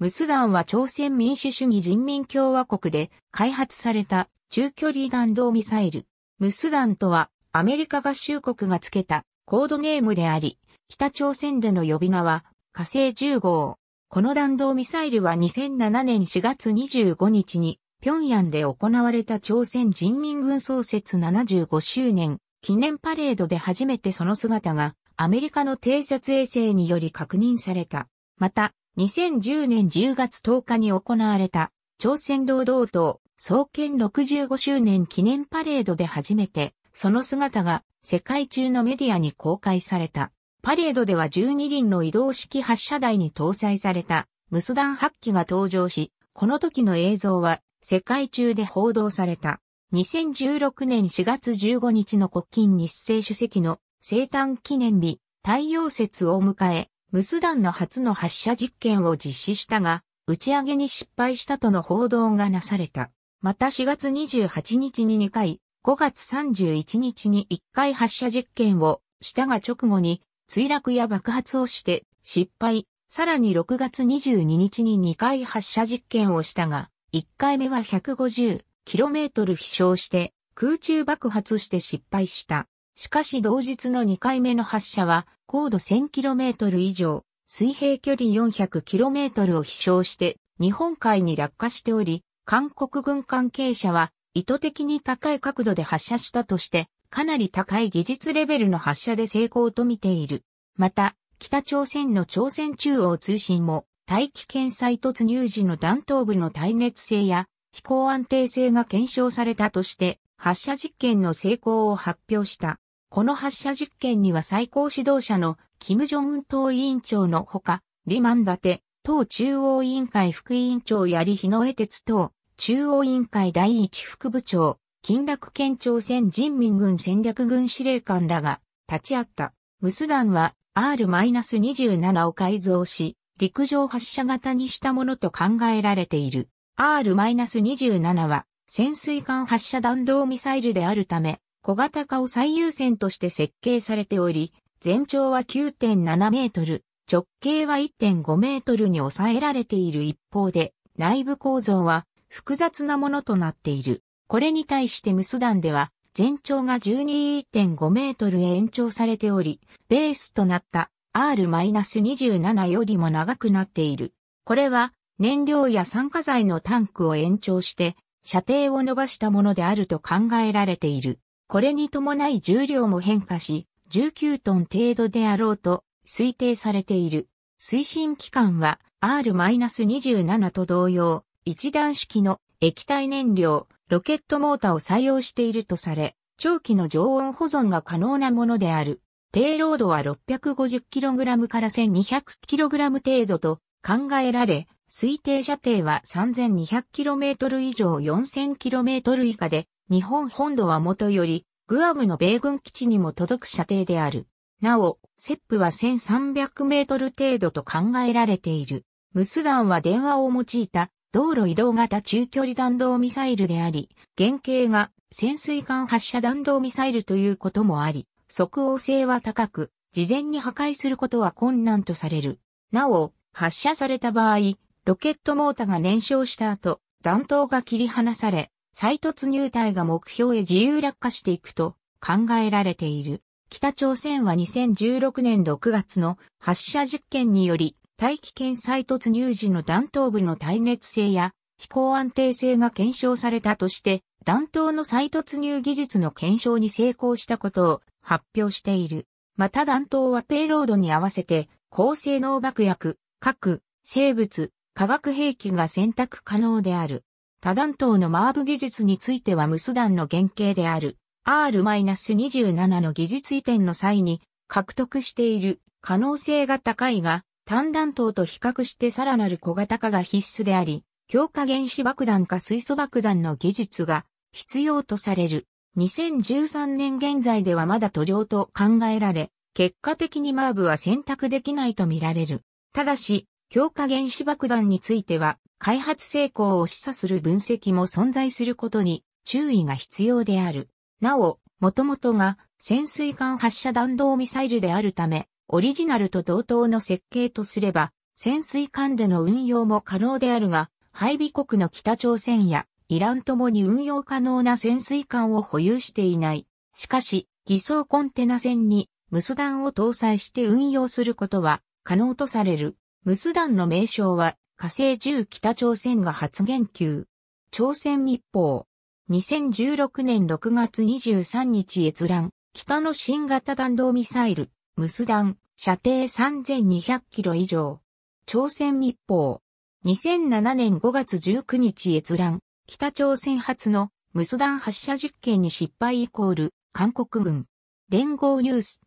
ムスダンは朝鮮民主主義人民共和国で開発された中距離弾道ミサイル。ムスダンとはアメリカ合衆国がつけたコードネームであり、北朝鮮での呼び名は火星10号。この弾道ミサイルは2007年4月25日に平壌で行われた朝鮮人民軍創設75周年記念パレードで初めてその姿がアメリカの偵察衛星により確認された。また、2010年10月10日に行われた、朝鮮堂道島創建65周年記念パレードで初めて、その姿が世界中のメディアに公開された。パレードでは12輪の移動式発射台に搭載された無ス弾発揮が登場し、この時の映像は世界中で報道された。2016年4月15日の国金日清主席の生誕記念日、太陽節を迎え、無スダンの初の発射実験を実施したが、打ち上げに失敗したとの報道がなされた。また4月28日に2回、5月31日に1回発射実験をしたが直後に墜落や爆発をして失敗、さらに6月22日に2回発射実験をしたが、1回目は 150km 飛翔して空中爆発して失敗した。しかし同日の2回目の発射は、高度 1000km 以上、水平距離 400km を飛翔して、日本海に落下しており、韓国軍関係者は、意図的に高い角度で発射したとして、かなり高い技術レベルの発射で成功と見ている。また、北朝鮮の朝鮮中央通信も、大気圏再突入時の弾頭部の耐熱性や飛行安定性が検証されたとして、発射実験の成功を発表した。この発射実験には最高指導者の金正恩党委員長のほか、リマンダテ、党中央委員会副委員長やり日野江鉄党、中央委員会第一副部長、金楽県朝鮮人民軍戦略軍司令官らが立ち会った。無ス弾は R-27 を改造し、陸上発射型にしたものと考えられている。R-27 は潜水艦発射弾道ミサイルであるため、小型化を最優先として設計されており、全長は9.7メートル、直径は1.5メートルに抑えられている一方で、内部構造は複雑なものとなっている。これに対してムスダンでは、全長が12.5メートルへ延長されており、ベースとなった R-27 よりも長くなっている。これは燃料や酸化剤のタンクを延長して射程を伸ばしたものであると考えられている。これに伴い重量も変化し、19トン程度であろうと推定されている。推進期間は R-27 と同様、一段式の液体燃料、ロケットモーターを採用しているとされ、長期の常温保存が可能なものである。ペイロードは 650kg から 1200kg 程度と考えられ、推定射程は 3200km 以上 4000km 以下で、日本本土はもとより、グアムの米軍基地にも届く射程である。なお、セップは1300メートル程度と考えられている。無ス弾は電話を用いた道路移動型中距離弾道ミサイルであり、原型が潜水艦発射弾道ミサイルということもあり、即応性は高く、事前に破壊することは困難とされる。なお、発射された場合、ロケットモーターが燃焼した後、弾頭が切り離され、再突入隊が目標へ自由落下していくと考えられている。北朝鮮は2016年6月の発射実験により、大気圏再突入時の弾頭部の耐熱性や飛行安定性が検証されたとして、弾頭の再突入技術の検証に成功したことを発表している。また弾頭はペイロードに合わせて、高性能爆薬、核、生物、化学兵器が選択可能である。多弾頭のマーブ技術については無数弾の原型である R-27 の技術移転の際に獲得している可能性が高いが、単弾頭と比較してさらなる小型化が必須であり、強化原子爆弾か水素爆弾の技術が必要とされる。2013年現在ではまだ途上と考えられ、結果的にマーブは選択できないと見られる。ただし、強化原子爆弾については、開発成功を示唆する分析も存在することに注意が必要である。なお、元々が潜水艦発射弾道ミサイルであるため、オリジナルと同等の設計とすれば、潜水艦での運用も可能であるが、配備国の北朝鮮やイランともに運用可能な潜水艦を保有していない。しかし、偽装コンテナ船に無ス弾を搭載して運用することは可能とされる。無ス弾の名称は火星10北朝鮮が発言級。朝鮮日報。2016年6月23日閲覧。北の新型弾道ミサイル、無ス弾、射程3200キロ以上。朝鮮日報。2007年5月19日閲覧。北朝鮮発の無ス弾発射実験に失敗イコール、韓国軍。連合ニュース。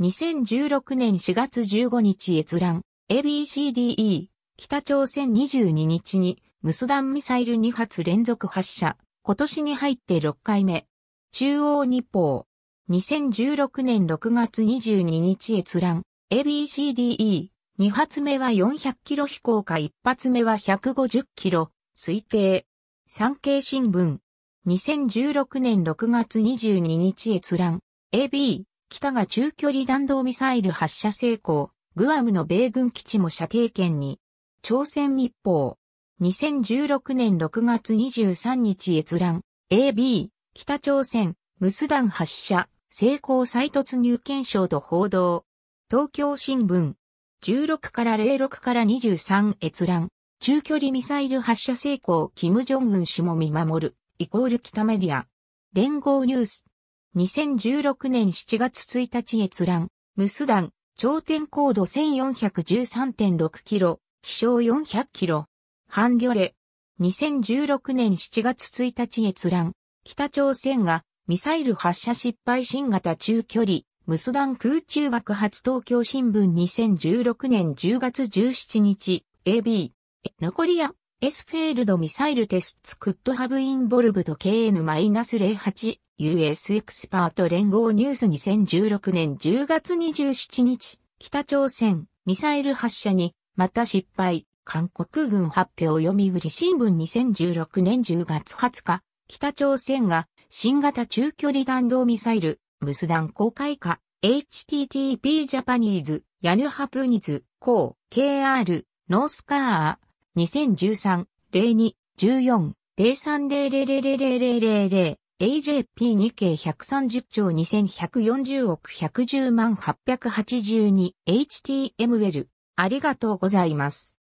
2016年4月15日閲覧。ABCDE 北朝鮮22日に無スダンミサイル2発連続発射。今年に入って6回目。中央日報。2016年6月22日閲覧。ABCDE。2発目は400キロ飛行か1発目は150キロ。推定。産経新聞。2016年6月22日閲覧。AB。北が中距離弾道ミサイル発射成功。グアムの米軍基地も射程圏に。朝鮮日報。2016年6月23日閲覧。AB、北朝鮮、無スダン発射、成功再突入検証と報道。東京新聞。16から06から23閲覧。中距離ミサイル発射成功、金正恩氏も見守る。イコール北メディア。連合ニュース。2016年7月1日閲覧。無スダン、頂点高度1413.6キロ、飛翔400キロ。ハンギョレ。2016年7月1日閲覧。北朝鮮がミサイル発射失敗新型中距離無スダン空中爆発東京新聞2016年10月17日 AB 残りやエスフェールドミサイルテスツクッドハブインボルブと KN-08 US エクスパート連合ニュース2016年10月27日北朝鮮ミサイル発射にまた失敗。韓国軍発表読売新聞2016年10月20日、北朝鮮が新型中距離弾道ミサイル、無ス弾公開化、http ジャパニーズ、ヤヌハプニズ、コー、KR、ノースカー、2013-02-14-03000000 AJP2 k 130兆2140億110万882 HTML ありがとうございます。